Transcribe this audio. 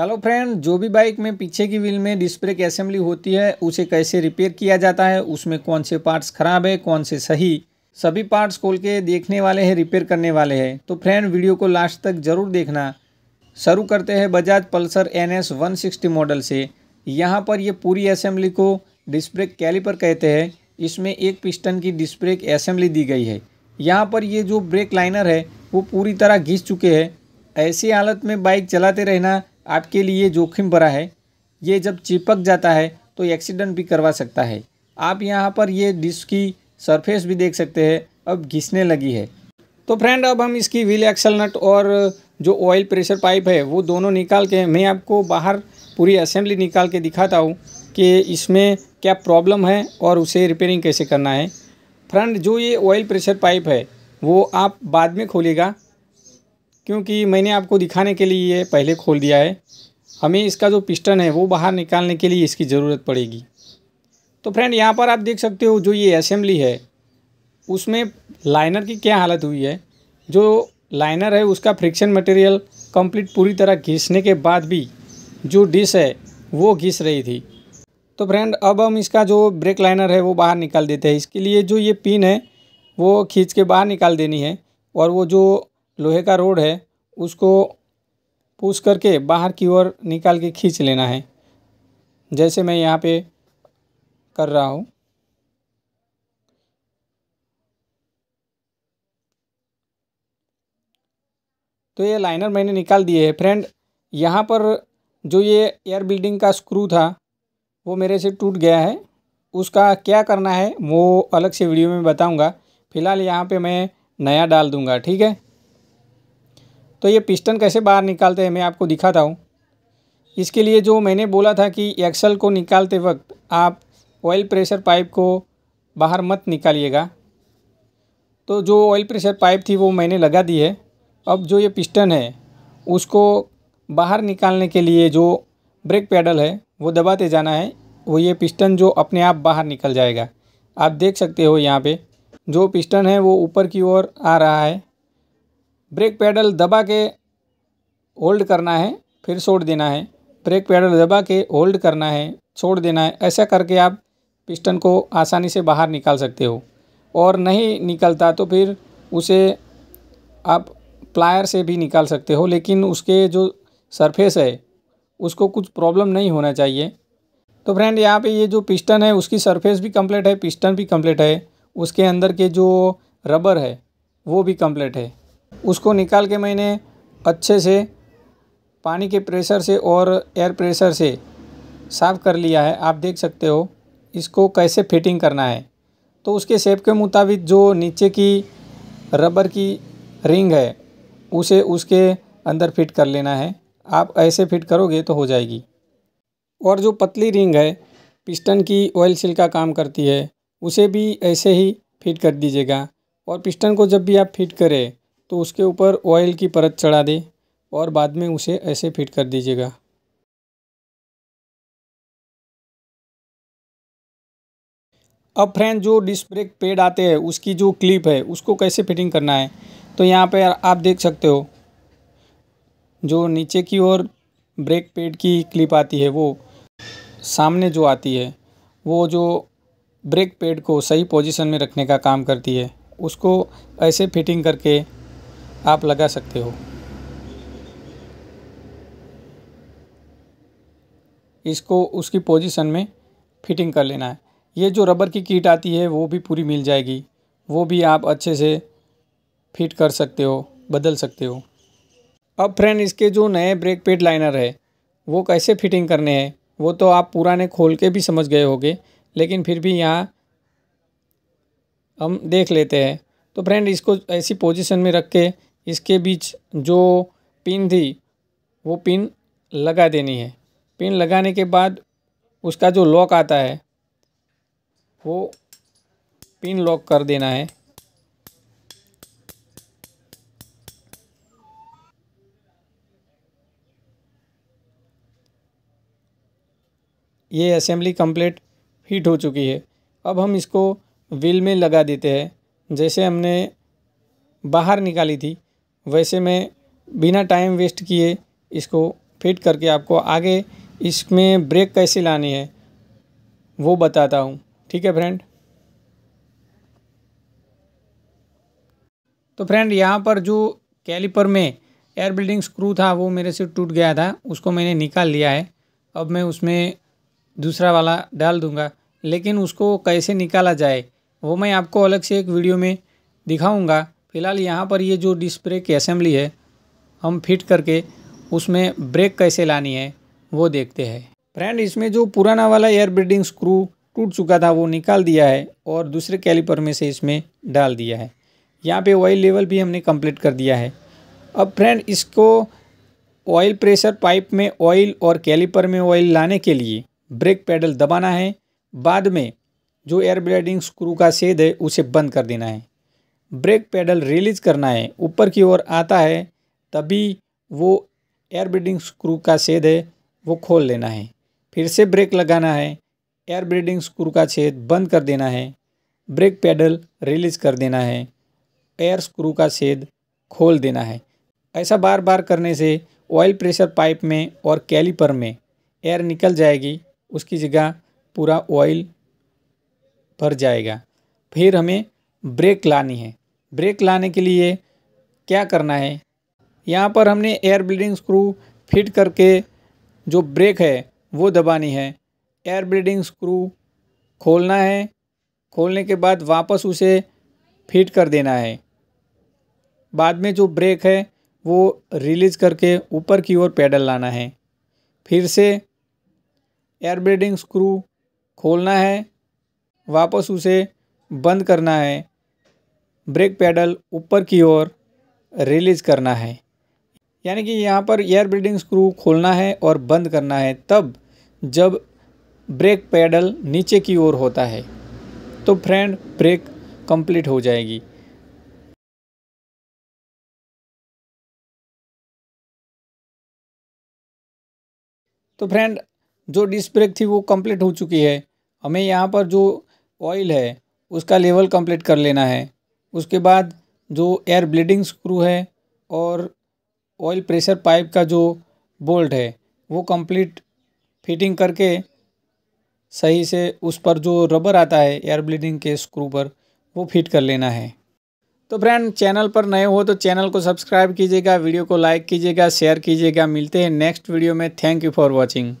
hello friend जो भी bike में पीछे की व्हील में डिस्क ब्रेक असेंबली होती है उसे कैसे रिपेयर किया जाता है उसमें कौन से पार्ट्स खराब है कौन से सही सभी पार्ट्स खोल के देखने वाले हैं रिपेयर करने वाले हैं तो फ्रेंड वीडियो को लास्ट तक ज़रूर देखना शुरू करते हैं Bajaj Pulsar N S one sixty model से यहाँ पर ये पूरी असेंबली को डिस्क ब्रेक कैलिपर कहते हैं इसमें एक पिस्टन की डिस्क ब्रेक असेंबली दी गई है यहाँ पर ये जो ब्रेक लाइनर है वो पूरी तरह घिस चुके हैं ऐसी हालत में बाइक चलाते रहना आपके लिए जोखिम भरा है ये जब चिपक जाता है तो एक्सीडेंट भी करवा सकता है आप यहाँ पर ये डिश की सरफेस भी देख सकते हैं अब घिसने लगी है तो फ्रेंड अब हम इसकी व्हील एक्सल नट और जो ऑयल प्रेशर पाइप है वो दोनों निकाल के मैं आपको बाहर पूरी असेंबली निकाल के दिखाता हूँ कि इसमें क्या प्रॉब्लम है और उसे रिपेयरिंग कैसे करना है फ्रेंड जो ये ऑयल प्रेशर पाइप है वो आप बाद में खोलेगा क्योंकि मैंने आपको दिखाने के लिए ये पहले खोल दिया है हमें इसका जो पिस्टन है वो बाहर निकालने के लिए इसकी ज़रूरत पड़ेगी तो फ्रेंड यहाँ पर आप देख सकते हो जो ये असेंबली है उसमें लाइनर की क्या हालत हुई है जो लाइनर है उसका फ्रिक्शन मटेरियल कंप्लीट पूरी तरह घिसने के बाद भी जो डिश है वो घिस रही थी तो फ्रेंड अब हम इसका जो ब्रेक लाइनर है वो बाहर निकाल देते हैं इसके लिए जो ये पिन है वो खींच के बाहर निकाल देनी है और वो जो लोहे का रोड है उसको पुश करके बाहर की ओर निकाल के खींच लेना है जैसे मैं यहाँ पे कर रहा हूँ तो ये लाइनर मैंने निकाल दिए है फ्रेंड यहाँ पर जो ये एयर बिल्डिंग का स्क्रू था वो मेरे से टूट गया है उसका क्या करना है वो अलग से वीडियो में बताऊंगा फ़िलहाल यहाँ पे मैं नया डाल दूंगा ठीक है तो ये पिस्टन कैसे बाहर निकालते हैं मैं आपको दिखाता हूँ इसके लिए जो मैंने बोला था कि एक्सल को निकालते वक्त आप ऑयल प्रेशर पाइप को बाहर मत निकालिएगा तो जो ऑयल प्रेशर पाइप थी वो मैंने लगा दी है अब जो ये पिस्टन है उसको बाहर निकालने के लिए जो ब्रेक पैडल है वो दबाते जाना है वो ये पिस्टन जो अपने आप बाहर निकल जाएगा आप देख सकते हो यहाँ पे जो पिस्टन है वो ऊपर की ओर आ रहा है ब्रेक पैडल दबा के होल्ड करना है फिर छोड़ देना है ब्रेक पैडल दबा के होल्ड करना है छोड़ देना है ऐसा करके आप पिस्टन को आसानी से बाहर निकाल सकते हो और नहीं निकलता तो फिर उसे आप प्लायर से भी निकाल सकते हो लेकिन उसके जो सरफेस है उसको कुछ प्रॉब्लम नहीं होना चाहिए तो फ्रेंड यहाँ पे ये जो पिस्टन है उसकी सरफेस भी कम्प्लीट है पिस्टन भी कम्प्लीट है उसके अंदर के जो रबर है वो भी कम्प्लीट है उसको निकाल के मैंने अच्छे से पानी के प्रेशर से और एयर प्रेशर से साफ़ कर लिया है आप देख सकते हो इसको कैसे फिटिंग करना है तो उसके शेप के मुताबिक जो नीचे की रबर की रिंग है उसे उसके अंदर फिट कर लेना है आप ऐसे फिट करोगे तो हो जाएगी और जो पतली रिंग है पिस्टन की ऑयल सिल का काम करती है उसे भी ऐसे ही फिट कर दीजिएगा और पिस्टन को जब भी आप फिट करें तो उसके ऊपर ऑयल की परत चढ़ा दें और बाद में उसे ऐसे फिट कर दीजिएगा अब फ्रेंड जो डिस्क ब्रेक पेड आते हैं उसकी जो क्लिप है उसको कैसे फिटिंग करना है तो यहाँ पे आप देख सकते हो जो नीचे की ओर ब्रेक पेड की क्लिप आती है वो सामने जो आती है वो जो ब्रेक पेड को सही पोजीशन में रखने का काम करती है उसको ऐसे फिटिंग करके आप लगा सकते हो इसको उसकी पोजीशन में फिटिंग कर लेना है ये जो रबर की कीट आती है वो भी पूरी मिल जाएगी वो भी आप अच्छे से फिट कर सकते हो बदल सकते हो अब फ्रेंड इसके जो नए ब्रेक पेड लाइनर है वो कैसे फिटिंग करने हैं वो तो आप पुराने खोल के भी समझ गए होगे लेकिन फिर भी यहाँ हम देख लेते हैं तो फ्रेंड इसको ऐसी पोजीशन में रख के इसके बीच जो पिन थी वो पिन लगा देनी है पिन लगाने के बाद उसका जो लॉक आता है वो पिन लॉक कर देना है ये असेंबली कंप्लीट फिट हो चुकी है अब हम इसको व्हील में लगा देते हैं जैसे हमने बाहर निकाली थी वैसे मैं बिना टाइम वेस्ट किए इसको फिट करके आपको आगे इसमें ब्रेक कैसे लानी है वो बताता हूँ ठीक है फ्रेंड तो फ्रेंड यहाँ पर जो कैलिपर में एयर बिल्डिंग स्क्रू था वो मेरे से टूट गया था उसको मैंने निकाल लिया है अब मैं उसमें दूसरा वाला डाल दूँगा लेकिन उसको कैसे निकाला जाए वो मैं आपको अलग से एक वीडियो में दिखाऊँगा फिलहाल यहाँ पर ये जो डिस्प्ले की असेंबली है हम फिट करके उसमें ब्रेक कैसे लानी है वो देखते हैं फ्रेंड इसमें जो पुराना वाला एयर ब्रीडिंग स्क्रू टूट चुका था वो निकाल दिया है और दूसरे कैलिपर में से इसमें डाल दिया है यहाँ पे ऑयल लेवल भी हमने कंप्लीट कर दिया है अब फ्रेंड इसको ऑयल प्रेशर पाइप में ऑयल और कैलिपर में ऑयल लाने के लिए ब्रेक पैडल दबाना है बाद में जो एयर ब्लेडिंग स्क्रू का सेद है उसे बंद कर देना है ब्रेक पैडल रिलीज़ करना है ऊपर की ओर आता है तभी वो एयर ब्रीडिंग स्क्रू का छेद है वो खोल लेना है फिर से ब्रेक लगाना है एयर ब्रीडिंग स्क्रू का छेद बंद कर देना है ब्रेक पैडल रिलीज़ कर देना है एयर स्क्रू का छेद खोल देना है ऐसा बार बार करने से ऑयल प्रेशर पाइप में और कैलीपर में एयर निकल जाएगी उसकी जगह पूरा ऑयल भर जाएगा फिर हमें ब्रेक लानी है ब्रेक लाने के लिए क्या करना है यहाँ पर हमने एयर ब्लीडिंग स्क्रू फिट करके जो ब्रेक है वो दबानी है एयर ब्लीडिंग स्क्रू खोलना है खोलने के बाद वापस उसे फिट कर देना है बाद में जो ब्रेक है वो रिलीज करके ऊपर की ओर पैडल लाना है फिर से एयर ब्लीडिंग स्क्रू खोलना है वापस उसे बंद करना है ब्रेक पैडल ऊपर की ओर रिलीज़ करना है यानी कि यहाँ पर एयर ब्रीडिंग स्क्रू खोलना है और बंद करना है तब जब ब्रेक पैडल नीचे की ओर होता है तो फ्रेंड ब्रेक कंप्लीट हो जाएगी तो फ्रेंड जो डिस्क ब्रेक थी वो कंप्लीट हो चुकी है हमें यहाँ पर जो ऑयल है उसका लेवल कंप्लीट कर लेना है उसके बाद जो एयर ब्लीडिंग स्क्रू है और ऑयल प्रेशर पाइप का जो बोल्ट है वो कंप्लीट फिटिंग करके सही से उस पर जो रबर आता है एयर ब्लीडिंग के स्क्रू पर वो फिट कर लेना है तो फ्रेंड चैनल पर नए हो तो चैनल को सब्सक्राइब कीजिएगा वीडियो को लाइक कीजिएगा शेयर कीजिएगा मिलते हैं नेक्स्ट वीडियो में थैंक यू फॉर वॉचिंग